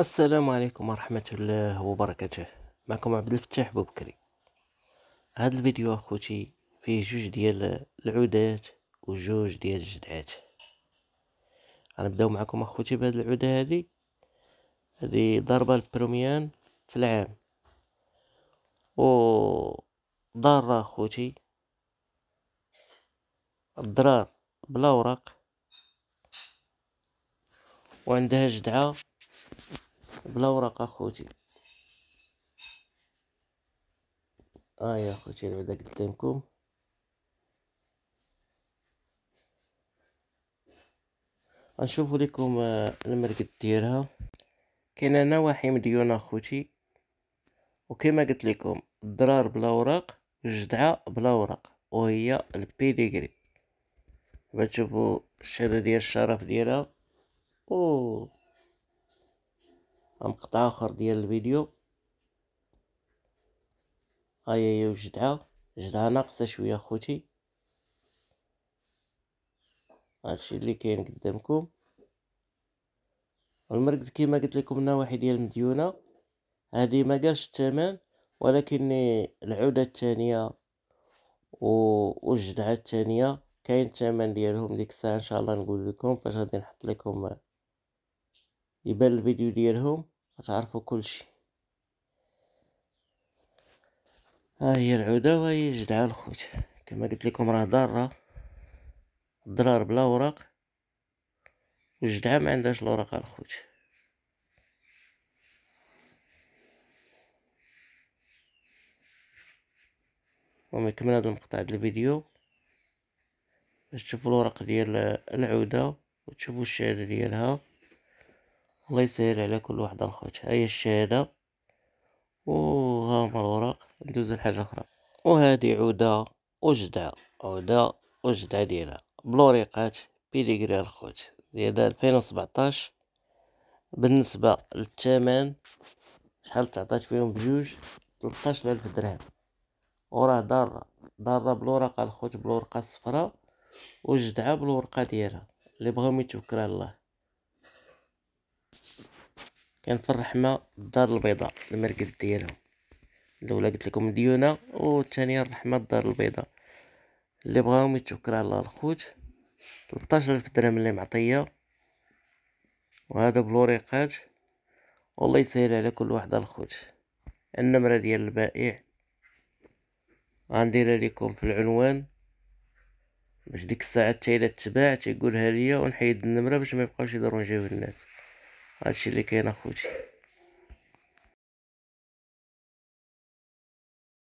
السلام عليكم ورحمة الله وبركاته معكم عبد الفتاح بوبكري هذا الفيديو اخوتي فيه جوج ديال العودات وجوج ديال الجدعات غنبداو معكم اخوتي بهاد العودة هادي هادي ضربة البروميان في العام و ضارة اخوتي الضرار بلا ورق وعندها جدعة بلا ورق اخوتي اه يا اخوتي بعدا قدامكم غنشوف لكم المرقد ديالها كاين نواحي واحد مليون اخوتي وكما قلت لكم الدرار بلا ورق الجدعه بلا ورق وهي البيديغري تشوفوا الشده ديال الشرف ديالها اوه مقطع اخر ديال الفيديو هيا هي وجدعه جدعه ناقصه شويه خوتي هادشي اللي كاين قدامكم المرقد كيما قلت لكم النواحي ديال المديونه هذه ما قالش الثمن ولكن العوده الثانيه والجدعه الثانيه كاين الثمن ديالهم ديك الساعه ان شاء الله نقول لكم فاش غادي نحط لكم يبان الفيديو ديالهم غتعرفوا كلشي ها هي العوده وهي جدعان الخوت كما قلت لكم راه ضاره ضرار بلا اوراق والجدعه ما عندهاش الاوراق الخوت المهم نكمل هاد المقطع ديال الفيديو باش تشوفوا الورق ديال العوده وتشوفوا الشهاده ديالها الله يسهل على كل واحد الخوت هاي الشهادة هما الوراق ندوز لحاجة أخرى وهادي عودة وجدعة عودة وجدعة ديالها بلوريقات بيديغري الخوت زيادة ألفين وسبعطاش بالنسبة للثمن شحال تعطات فيهم بجوج تلطاش ألف درهم وراه ضارة ضارة بلوراقه الخوت بالورقة الصفراء وجدعة بالورقة ديالها اللي بغاو يتوكل على الله كان في الرحمه الدار البيضاء المركز ديالهم الاولى قلت لكم ديونا والثانيه الرحمه الدار البيضاء اللي بغاهم يتشكر على الخوت 13000 درهم اللي معطيه وهذا بلوريقات والله يسهل على كل واحد الخوت النمره ديال البائع غنديرها لكم في العنوان باش ديك الساعه التايله تباع تيقولها ليا ونحيد النمره باش ما يبقاوش يضروا الناس هادشي اللي كاين اخوتي